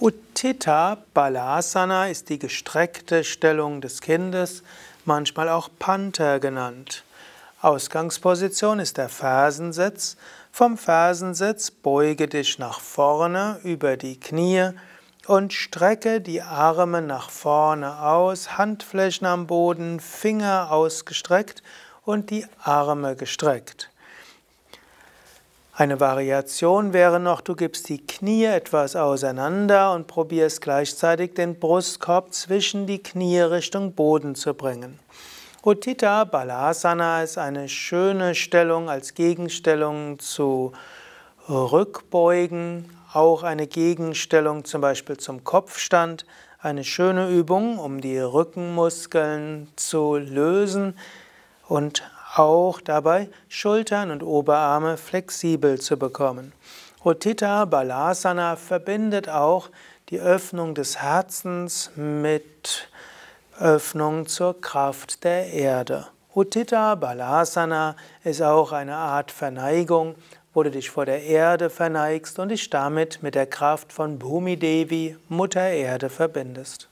Uttita Balasana ist die gestreckte Stellung des Kindes, manchmal auch Panther genannt. Ausgangsposition ist der Fersensitz. Vom Fersensitz beuge dich nach vorne über die Knie und strecke die Arme nach vorne aus, Handflächen am Boden, Finger ausgestreckt und die Arme gestreckt. Eine Variation wäre noch, du gibst die Knie etwas auseinander und probierst gleichzeitig den Brustkorb zwischen die Knie Richtung Boden zu bringen. Uttita Balasana ist eine schöne Stellung als Gegenstellung zu Rückbeugen, auch eine Gegenstellung zum Beispiel zum Kopfstand, eine schöne Übung, um die Rückenmuskeln zu lösen und auch dabei, Schultern und Oberarme flexibel zu bekommen. Hotita Balasana verbindet auch die Öffnung des Herzens mit Öffnung zur Kraft der Erde. Uttita Balasana ist auch eine Art Verneigung, wo du dich vor der Erde verneigst und dich damit mit der Kraft von Bhumi Devi, Mutter Erde, verbindest.